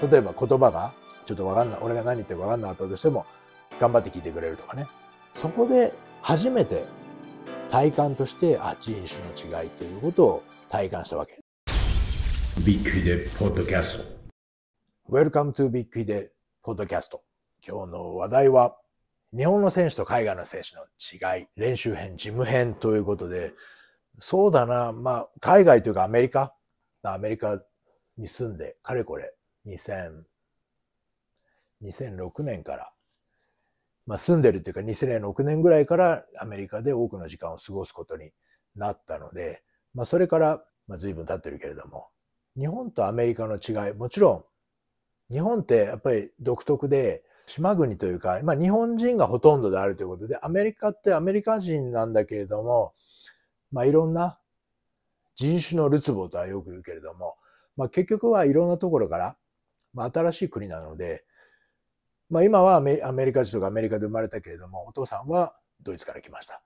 例えば言葉がちょっとわかんない俺が何言ってるかわかんなかったとしても頑張って聞いてくれるとかねそこで初めて体感としてあ人種の違いということを体感したわけビッグヒデポッドキャスト Welcome to ビッグヒデポッドキャスト今日の話題は日本の選手と海外の選手の違い練習編事務編ということでそうだなまあ海外というかアメリカアメリカに住んでかれこれ2000、2006年から、まあ、住んでるっていうか2006年ぐらいからアメリカで多くの時間を過ごすことになったので、まあ、それから、まあ、随分経ってるけれども、日本とアメリカの違い、もちろん、日本ってやっぱり独特で、島国というか、まあ、日本人がほとんどであるということで、アメリカってアメリカ人なんだけれども、まあ、いろんな人種のるつぼとはよく言うけれども、まあ、結局はいろんなところからまあ、新しい国なので、まあ、今はアメリカ人とかアメリカで生まれたけれども、お父さんはドイツから来ました。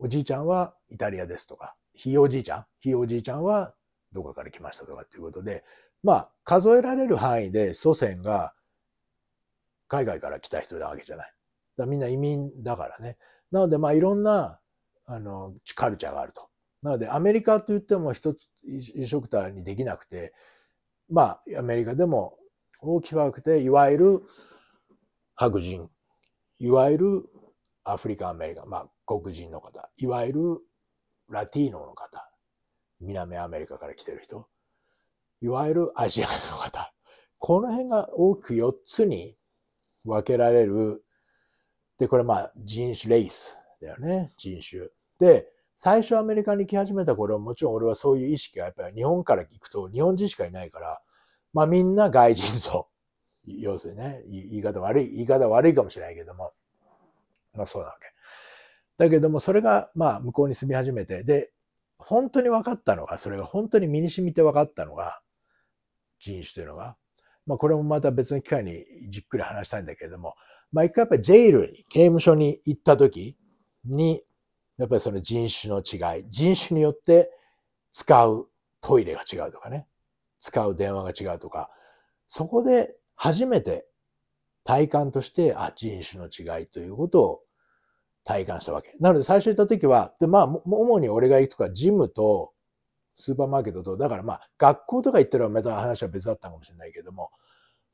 おじいちゃんはイタリアですとか、ひいおじいちゃん、ひいおじいちゃんはどこから来ましたとかっていうことで、まあ、数えられる範囲で祖先が海外から来た人なわけじゃない。だみんな移民だからね。なので、まあ、いろんな、あの、カルチャーがあると。なので、アメリカといっても一つ、一色たにできなくて、まあ、アメリカでも大きくて、いわゆる白人、いわゆるアフリカンアメリカン、まあ、黒人の方、いわゆるラティーノの方、南アメリカから来てる人、いわゆるアジアの方、この辺が大きく4つに分けられる。で、これまあ人種レイスだよね、人種。で、最初アメリカに来始めた頃はもちろん俺はそういう意識がやっぱり日本から行くと日本人しかいないからまあみんな外人と、要するにね、言い方悪い、言い方悪いかもしれないけども、まあそうなわけ。だけども、それが、まあ向こうに住み始めて、で、本当に分かったのが、それが本当に身に染みて分かったのが、人種というのが、まあこれもまた別の機会にじっくり話したいんだけれども、まあ一回やっぱりジェイルに、刑務所に行った時に、やっぱりその人種の違い、人種によって使うトイレが違うとかね。使う電話が違うとか、そこで初めて体感として、あ、人種の違いということを体感したわけ。なので最初行った時は、で、まあ、主に俺が行くとか、ジムとスーパーマーケットと、だからまあ、学校とか行ったらまた話は別だったかもしれないけれども、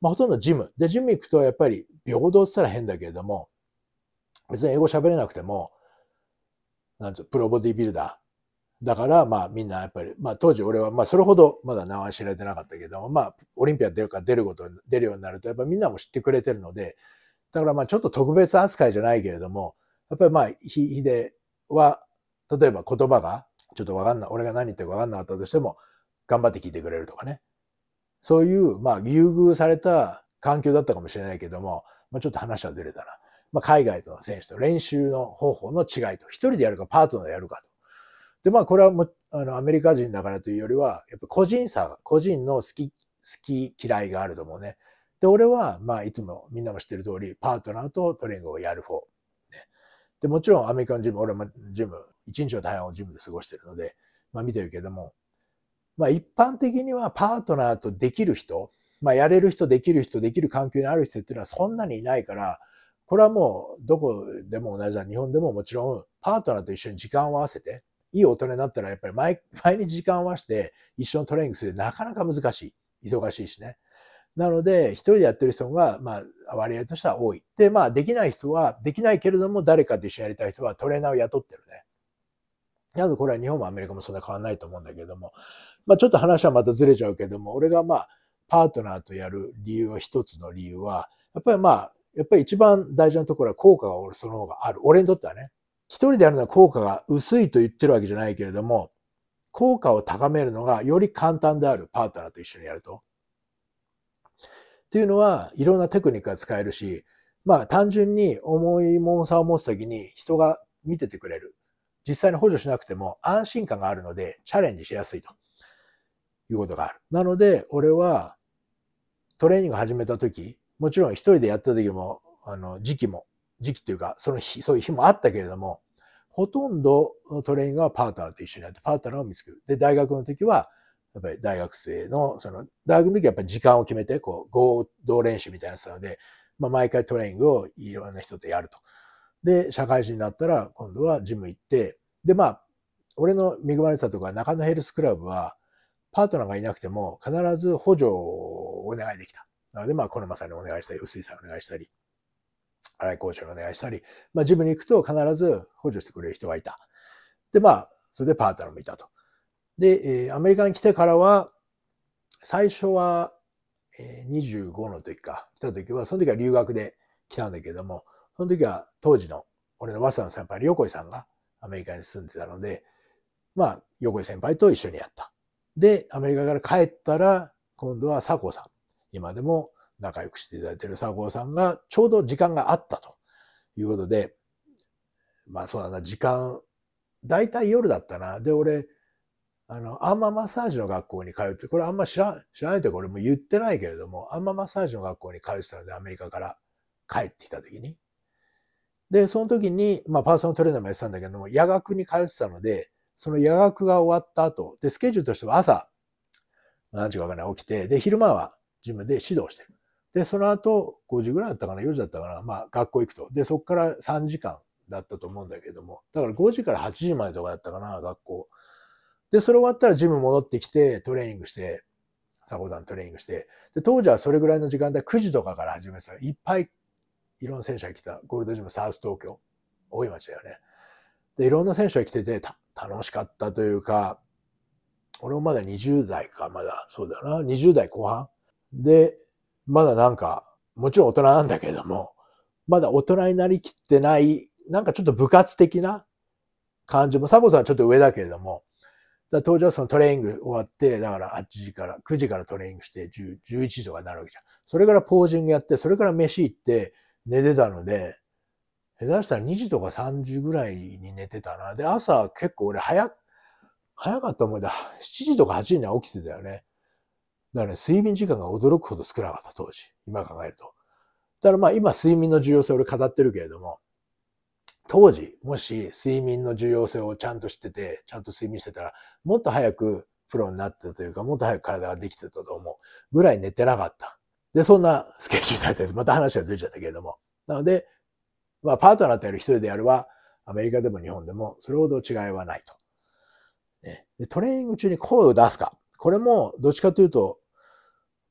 まあ、ほとんどジム。で、ジム行くとやっぱり平等って言ったら変だけれども、別に英語喋れなくても、なんつう、プロボディビルダー、だから、まあみんなやっぱり、まあ当時俺は、まあそれほどまだ名は知られてなかったけど、まあオリンピア出るか出ること、出るようになると、やっぱみんなも知ってくれてるので、だからまあちょっと特別扱いじゃないけれども、やっぱりまあ、ひでは、例えば言葉が、ちょっとわかんない、俺が何言ってるかわかんなかったとしても、頑張って聞いてくれるとかね。そういう、まあ、優遇された環境だったかもしれないけども、まあ、ちょっと話はずれたな。まあ、海外との選手と練習の方法の違いと、一人でやるかパートナーでやるかと。で、まあ、これはもあの、アメリカ人だからというよりは、やっぱ個人差、個人の好き、好き嫌いがあると思うね。で、俺は、まあ、いつもみんなも知ってる通り、パートナーとトレーニングをやる方。ね、で、もちろんアメリカのジム、俺もジム、一日の大半をジムで過ごしてるので、まあ、見てるけども、まあ、一般的にはパートナーとできる人、まあ、やれる人、できる人、できる環境にある人っていうのはそんなにいないから、これはもう、どこでも同じだ。日本でももちろん、パートナーと一緒に時間を合わせて、いい大人になったらやっぱり毎毎日時間を合わせて一緒のトレーニングするなかなか難しい。忙しいしね。なので、一人でやってる人が、まあ、割合としては多い。で、まあ、できない人は、できないけれども、誰かと一緒にやりたい人はトレーナーを雇ってるね。なので、これは日本もアメリカもそんな変わらないと思うんだけども、まあ、ちょっと話はまたずれちゃうけども、俺がまあ、パートナーとやる理由は一つの理由は、やっぱりまあ、やっぱり一番大事なところは効果が俺その方がある。俺にとってはね。一人でやるのは効果が薄いと言ってるわけじゃないけれども、効果を高めるのがより簡単であるパートナーと一緒にやると。っていうのは、いろんなテクニックが使えるし、まあ単純に重い重さを持つときに人が見ててくれる。実際に補助しなくても安心感があるのでチャレンジしやすいということがある。なので、俺はトレーニング始めたとき、もちろん一人でやった時も、あの、時期も時期というか、その日、そういう日もあったけれども、ほとんどのトレーニングはパートナーと一緒にやって、パートナーを見つける。で、大学の時は、やっぱり大学生の、その、大学の時はやっぱり時間を決めて、こう、合同練習みたいなやつなので、まあ、毎回トレーニングをいろんな人とやると。で、社会人になったら、今度はジム行って、で、まあ、俺の恵まれたとこは中野ヘルスクラブは、パートナーがいなくても必ず補助をお願いできた。なので、まあ、このまさにお願いしたり、薄井さんお願いしたり。荒井交渉にお願いしたり、まあ、ジムに行くと必ず補助してくれる人がいた。で、まあ、それでパートナーもいたと。で、えー、アメリカに来てからは、最初は、えー、25の時か、来た時は、その時は留学で来たんだけども、その時は当時の、俺の早稲田の先輩、横井さんがアメリカに住んでたので、まあ、横井先輩と一緒にやった。で、アメリカから帰ったら、今度は佐藤さん。今でも仲良くしていただいている佐合さんがちょうど時間があったということで、まあそうだな、時間、大体夜だったな。で、俺、あの、アンママッサージの学校に通って、これあんま知ら知らないというか俺も言ってないけれども、アンママッサージの学校に通ってたので、アメリカから帰ってきた時に。で、その時に、まあパーソナルトレーナーもやってたんだけども、夜学に通ってたので、その夜学が終わった後、で、スケジュールとしては朝、何時かわかんない、起きて、で、昼間はジムで指導してる。で、その後、5時ぐらいだったかな、4時だったかな、まあ、学校行くと。で、そこから3時間だったと思うんだけども、だから5時から8時までとかだったかな、学校。で、それ終わったらジム戻ってきて、トレーニングして、サコさんトレーニングして、で、当時はそれぐらいの時間帯、9時とかから始めてた。いっぱい、いろんな選手が来た。ゴールドジム、サウス東京。多い街だよね。で、いろんな選手が来てて、楽しかったというか、俺もまだ20代か、まだ、そうだな、20代後半。で、まだなんか、もちろん大人なんだけれども、まだ大人になりきってない、なんかちょっと部活的な感じも、サボさんはちょっと上だけれども、だ当時はそのトレーニング終わって、だから8時から、9時からトレーニングして、11時とかになるわけじゃん。それからポージングやって、それから飯行って寝てたので、下手したら2時とか3時ぐらいに寝てたな。で、朝結構俺早、早かった思いだ。7時とか8時には起きてたよね。だからね、睡眠時間が驚くほど少なかった当時。今考えると。だからまあ今睡眠の重要性俺語ってるけれども、当時、もし睡眠の重要性をちゃんと知ってて、ちゃんと睡眠してたら、もっと早くプロになってたというか、もっと早く体ができてたと思うぐらい寝てなかった。で、そんなスケジュールだったです。また話がずれちゃったけれども。なので、まあパートナーとやる一人でやるは、アメリカでも日本でもそれほど違いはないと。ね、でトレーニング中に声を出すか。これもどっちかというと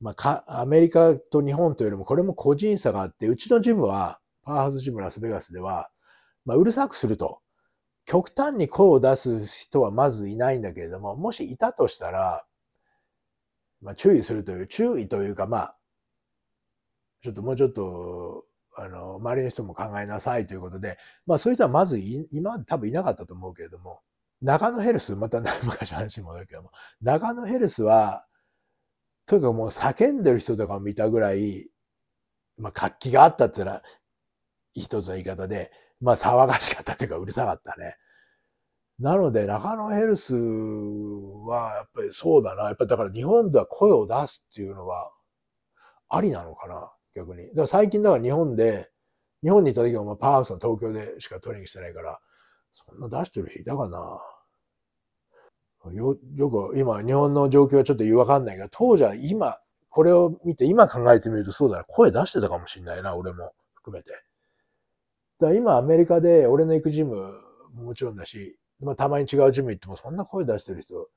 まあ、か、アメリカと日本というよりもこれも個人差があって、うちのジムは、パワーハウスジムラスベガスでは、まあ、うるさくすると、極端に声を出す人はまずいないんだけれども、もしいたとしたら、まあ、注意するという、注意というか、まあ、ちょっともうちょっと、あの、周りの人も考えなさいということで、まあそういう人はまずい、今まで多分いなかったと思うけれども、中野ヘルス、また 昔話に戻るけども、中野ヘルスは、とにかくもう叫んでる人とかを見たぐらい、まあ、活気があったっていうのは、一つの言い方で、まあ、騒がしかったというか、うるさかったね。なので、中野ヘルスは、やっぱりそうだな。やっぱだから日本では声を出すっていうのは、ありなのかな、逆に。だから最近だから日本で、日本にいた時はまパーハウスの東京でしかトレーニングしてないから、そんな出してる人いたかな。よ、よく今、日本の状況はちょっとわかんないけど、当時は今、これを見て、今考えてみるとそうだな、声出してたかもしんないな、俺も含めて。だ今、アメリカで俺の行くジムももちろんだし、まあ、たまに違うジム行っても、そんな声出してる人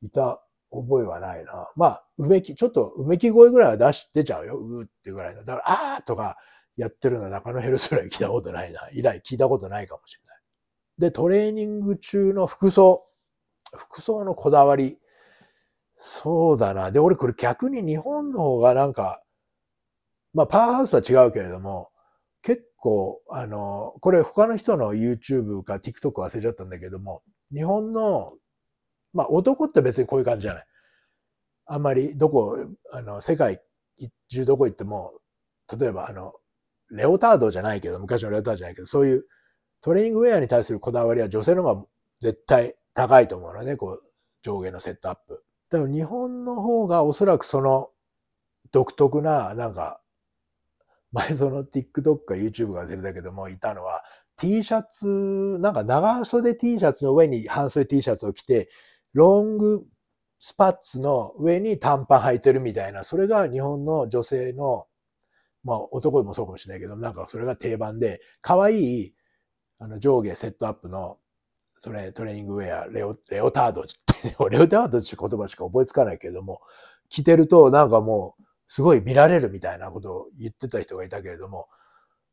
いた覚えはないな。まあ、うめき、ちょっとうめき声ぐらいは出し、出ちゃうよ。うーってぐらいの。だから、あーとかやってるのは中野ヘルスライ聞いたことないな。以来聞いたことないかもしれない。で、トレーニング中の服装。服装のこだわり。そうだな。で、俺これ逆に日本の方がなんか、まあ、パワーハウスとは違うけれども、結構、あの、これ他の人の YouTube か TikTok 忘れちゃったんだけども、日本の、まあ、男って別にこういう感じじゃない。あんまりどこ、あの、世界中どこ行っても、例えばあの、レオタードじゃないけど、昔のレオタードじゃないけど、そういうトレーニングウェアに対するこだわりは女性の方が絶対高いと思うのね、こう、上下のセットアップ。多分日本の方がおそらくその独特な、なんか、前その TikTok か YouTube が出るだけども、いたのは T シャツ、なんか長袖 T シャツの上に半袖 T シャツを着て、ロングスパッツの上に短パン履いてるみたいな、それが日本の女性の、まあ男でもそうかもしれないけど、なんかそれが定番で、可愛いあの上下セットアップのそれトレーニングウェア、レオレオタードって、レオタードって言葉しか覚えつかないけれども、着てるとなんかもうすごい見られるみたいなことを言ってた人がいたけれども、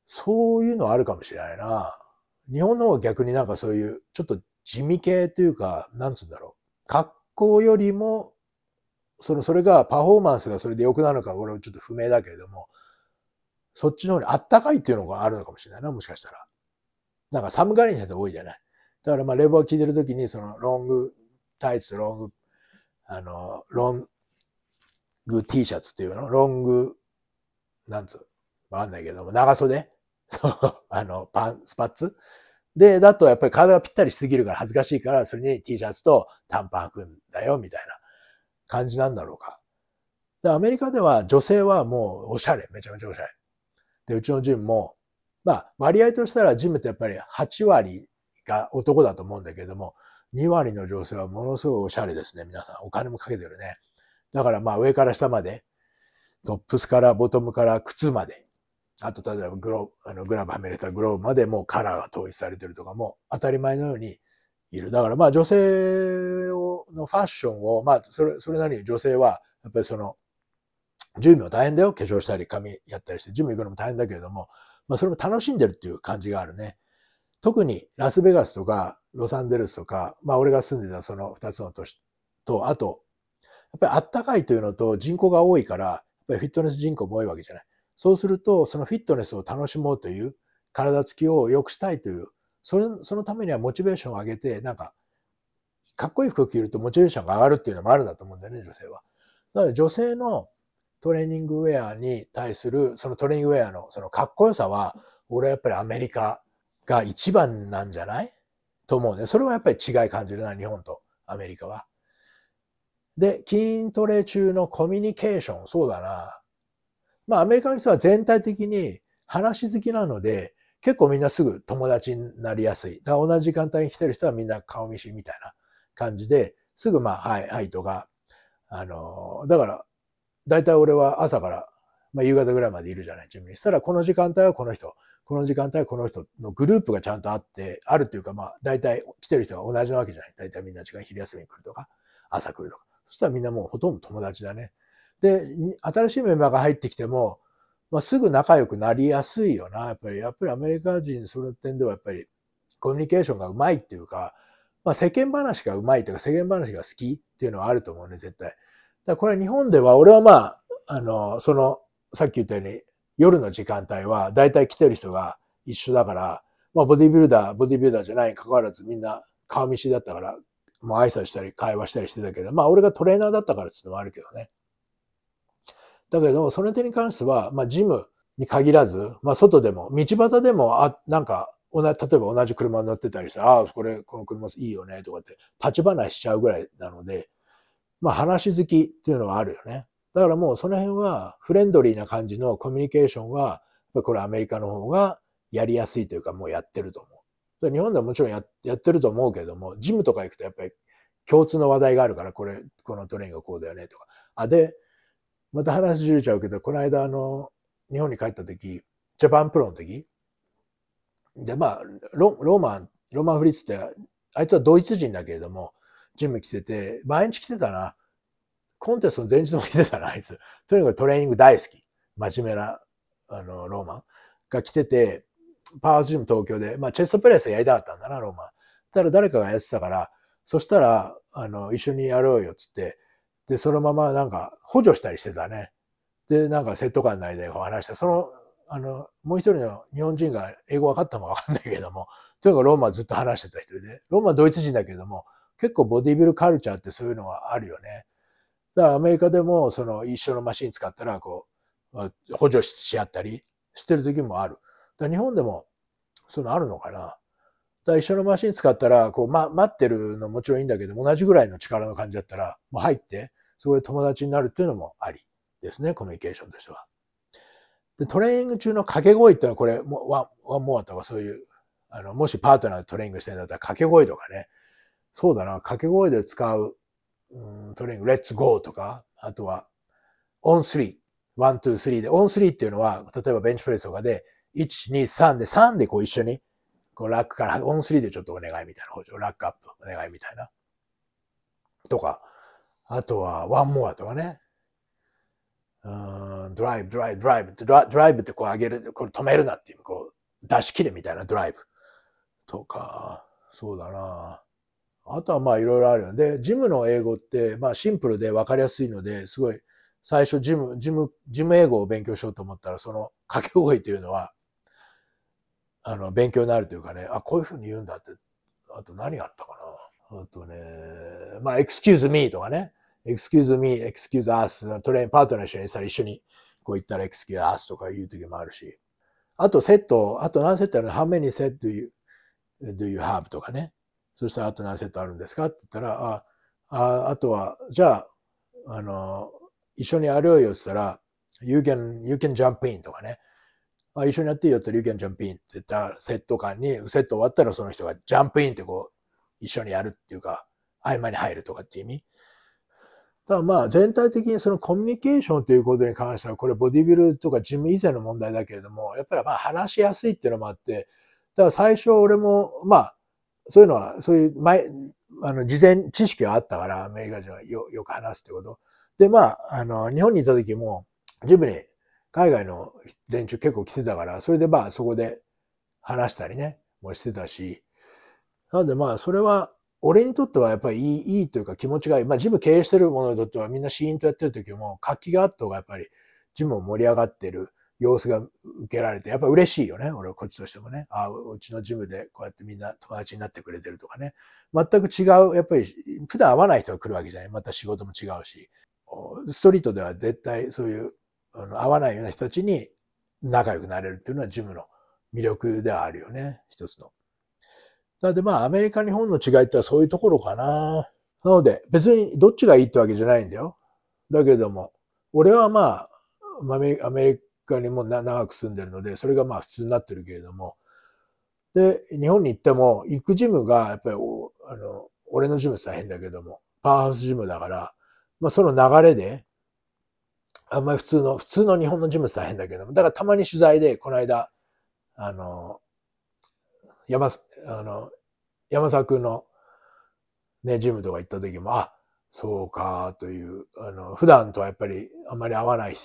そういうのはあるかもしれないな。日本の方が逆になんかそういうちょっと地味系というか、なんつうんだろう。格好よりも、その、それがパフォーマンスがそれで良くなるのか、俺はちょっと不明だけれども、そっちの方にあったかいっていうのがあるのかもしれないな、もしかしたら。なんか寒がりな人多いじゃない。だからまあ、冷房を効いてる時に、そのロングタイツ、ロング、あの、ロング T シャツっていうのロング、なんつう、わかんないけども、長袖 あの、パン、スパッツで、だとやっぱり体がぴったりしすぎるから恥ずかしいから、それに T シャツと短パン履くんだよ、みたいな感じなんだろうか。で、アメリカでは女性はもうおしゃれ、めちゃめちゃおしゃれ。で、うちのジムも、まあ、割合としたらジムってやっぱり8割が男だと思うんだけれども、2割の女性はものすごいおしゃれですね、皆さん。お金もかけてるね。だからまあ上から下まで、トップスからボトムから靴まで、あと例えばグロあのグラブはめれたグローブまでもうカラーが統一されてるとかも当たり前のようにいる。だからまあ女性をのファッションを、まあそれ、それなりに女性は、やっぱりその、準備も大変だよ。化粧したり髪やったりして、準備行くのも大変だけれども、まあそれも楽しんでるっていう感じがあるね。特にラスベガスとかロサンゼルスとか、まあ俺が住んでたその二つの都市と、あと、やっぱりあったかいというのと人口が多いから、やっぱりフィットネス人口も多いわけじゃない。そうすると、そのフィットネスを楽しもうという、体つきを良くしたいという、それそのためにはモチベーションを上げて、なんか、かっこいい服を着るとモチベーションが上がるっていうのもあるんだと思うんだよね、女性は。女性のトレーニングウェアに対する、そのトレーニングウェアのそのかっこよさは、俺はやっぱりアメリカが一番なんじゃないと思うね。それはやっぱり違い感じるな、日本とアメリカは。で、筋トレ中のコミュニケーション、そうだな。まあ、アメリカの人は全体的に話好きなので、結構みんなすぐ友達になりやすい。だから同じ時間帯に来てる人はみんな顔見知りみたいな感じで、すぐまあ、はい、はいとか、あの、だから、大体俺は朝からまあ、夕方ぐらいまでいるじゃない、準備したら、この時間帯はこの人、この時間帯はこの人のグループがちゃんとあって、あるっていうか、まあ、大体来てる人が同じなわけじゃない。大体みんな違う、昼休みに来るとか、朝来るとか。そしたらみんなもうほとんど友達だね。で、新しいメンバーが入ってきても、まあ、すぐ仲良くなりやすいよな。やっぱり、やっぱりアメリカ人、その点ではやっぱり、コミュニケーションがうまいっていうか、まあ、世間話がうまいというか、世間話が好きっていうのはあると思うね、絶対。だからこれ日本では、俺はまあ、あの、そのさっき言ったように、夜の時間帯は、だいたい来てる人が一緒だから、まあ、ボディビルダー、ボディビルダーじゃないに関わらず、みんな顔見知りだったから、もう挨拶したり、会話したりしてたけど、まあ、俺がトレーナーだったからっていうのもあるけどね。だけど、その点に関しては、まあ、ジムに限らず、まあ、外でも、道端でも、あ、なんか、同じ、例えば同じ車に乗ってたりして、ああ、これ、この車いいよね、とかって、立ち話しちゃうぐらいなので、まあ、話好きっていうのはあるよね。だからもうその辺はフレンドリーな感じのコミュニケーションは、これアメリカの方がやりやすいというかもうやってると思う。日本ではもちろんやってると思うけども、ジムとか行くとやっぱり共通の話題があるから、これ、このトレーニングこうだよねとか。あ、で、また話ずれちゃうけど、この間あの、日本に帰った時、ジャパンプロの時、で、まあ、ロローマン、ローマンフリッツって、あいつはドイツ人だけれども、ジム来てて、毎日来てたな。コンテストの前日も来てたな、あいつ。とにかくトレーニング大好き。真面目な、あの、ローマンが来てて、パワージム東京で、まあ、チェストプレスやりたかったんだな、ローマン。ただ誰かがやってたから、そしたら、あの、一緒にやろうよ、つって。で、そのままなんか補助したりしてたね。で、なんかセット間内で話して、その、あの、もう一人の日本人が英語分かったのか分かんないけども、とにかくローマずっと話してた人で、ローマドイツ人だけども、結構ボディビルカルチャーってそういうのはあるよね。だからアメリカでもその一緒のマシン使ったらこう補助し合ったりしてる時もある。だ日本でもそのあるのかな。だ一緒のマシン使ったらこう、ま、待ってるのもちろんいいんだけど同じぐらいの力の感じだったらもう入ってそこで友達になるっていうのもありですねコミュニケーションとしては。でトレーニング中の掛け声っていうのはこれもワワンモアとかそういうあのもしパートナーでトレーニングしてんだったら掛け声とかねそうだな掛け声で使ううん、トレーニング、レッツゴーとか、あとは、オンスリー、ワン、ツー、スリーで、オンスリーっていうのは、例えばベンチプレスとかで、1、2、3で、3でこう一緒に、こうラックから、オンスリーでちょっとお願いみたいな、ラックアップお願いみたいな。とか、あとは、ワンモアとかね。うん、ドライブ、ドライブ、ドライブドラ、ドライブってこう上げる、これ止めるなっていう、こう、出し切れみたいなドライブ。とか、そうだなあとはまあいろいろあるよで、ジムの英語ってまあシンプルで分かりやすいので、すごい最初ジム、ジム、ジム英語を勉強しようと思ったら、その掛け声というのは、あの、勉強になるというかね、あ、こういうふうに言うんだって、あと何あったかな。あとね、まあ、excuse me とかね、excuse me, excuse us, トレインパートナー一緒にしたら一緒にこう言ったら excuse us とか言う時もあるし、あとセット、あと何セットあるの ?How many set do you, do you have? とかね。そしたらあと何セットあるんですかって言ったら、あ、ああとは、じゃあ、あの、一緒にやるよって言ったら、You can, you can jump in とかね。あ一緒にやっていいよって言ったら You can jump in って言ったセット間に、セット終わったらその人がジャンプインってこう、一緒にやるっていうか、合間に入るとかって意味。ただまあ全体的にそのコミュニケーションということに関しては、これボディビルとかジム以前の問題だけれども、やっぱりまあ話しやすいっていうのもあって、だから最初俺も、まあそういうのは、そういう前、あの、事前知識はあったから、アメリカ人はよよく話すってこと。で、まあ、あの、日本にいた時も、ジムに海外の連中結構来てたから、それでまあ、そこで話したりね、もしてたし。なんでまあ、それは、俺にとってはやっぱりいい、いいというか気持ちがいい。まあ、ジム経営してる者にとってはみんなシーンとやってる時も活気があった方がやっぱりジムも盛り上がってる。様子が受けられて、やっぱ嬉しいよね。俺、こっちとしてもね。ああ、うちのジムでこうやってみんな友達になってくれてるとかね。全く違う、やっぱり普段会わない人が来るわけじゃない。また仕事も違うし。ストリートでは絶対そういう、あの、会わないような人たちに仲良くなれるっていうのはジムの魅力ではあるよね。一つの。なのでまあ、アメリカ、日本の違いってはそういうところかな。なので、別にどっちがいいってわけじゃないんだよ。だけども、俺はまあ、アメリカ、家にも長く住んでるので、それがまあ普通になってるけれども、で、日本に行っても、行くジムが、やっぱり、あの、俺のジム大変だけども、パワーハウスジムだから、まあその流れで、あんまり普通の、普通の日本のジム大変だけども、だからたまに取材で、この間、あの、山、あの、山沢君のね、ジムとか行った時も、あ、そうか、という、あの、普段とはやっぱりあんまり合わない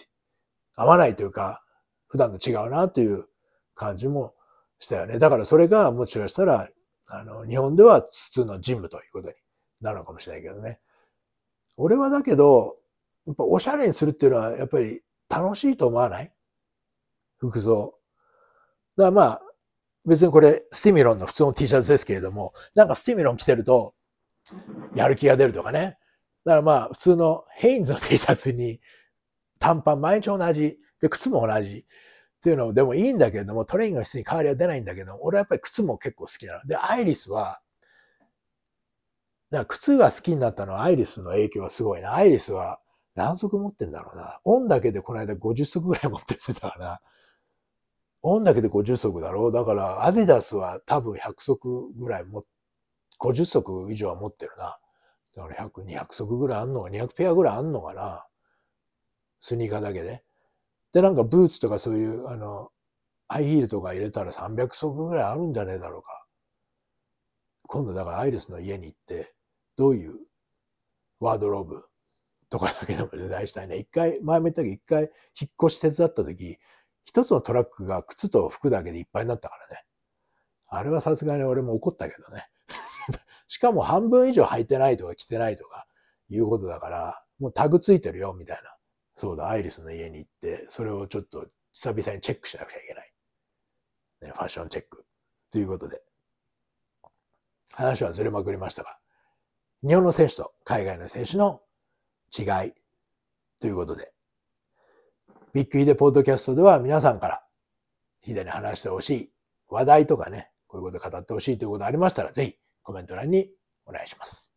合わないというか、普段と違うなという感じもしたよね。だからそれがもしかしたら、あの、日本では普通のジムということになるのかもしれないけどね。俺はだけど、やっぱおしゃれにするっていうのはやっぱり楽しいと思わない服装。だからまあ、別にこれ、スティミロンの普通の T シャツですけれども、なんかスティミロン着てると、やる気が出るとかね。だからまあ、普通のヘインズの T シャツに短パン毎日同じ。で、靴も同じ。っていうのでもいいんだけれども、トレーニングの質に変わりは出ないんだけど、俺はやっぱり靴も結構好きなの。で、アイリスは、だから靴が好きになったのはアイリスの影響がすごいな。アイリスは何足持ってんだろうな。オンだけでこの間50足ぐらい持ってってたからな。オンだけで50足だろう。だからアディダスは多分100足ぐらいも、50足以上は持ってるな。だから100、200足ぐらいあんのが、200ペアぐらいあんのかな。スニーカーだけで。で、なんかブーツとかそういう、あの、アイヒールとか入れたら300足ぐらいあるんじゃねえだろうか。今度だからアイリスの家に行って、どういうワードローブとかだけでもデザインしたいね。一回、前も言ったけど一回引っ越し手伝った時、一つのトラックが靴と服だけでいっぱいになったからね。あれはさすがに俺も怒ったけどね。しかも半分以上履いてないとか着てないとかいうことだから、もうタグついてるよみたいな。そうだ、アイリスの家に行って、それをちょっと久々にチェックしなくちゃいけない。ね、ファッションチェック。ということで。話はずれまくりましたが、日本の選手と海外の選手の違いということで、ビッグヒデポッドキャストでは皆さんからヒデに話してほしい話題とかね、こういうこと語ってほしいということありましたら、ぜひコメント欄にお願いします。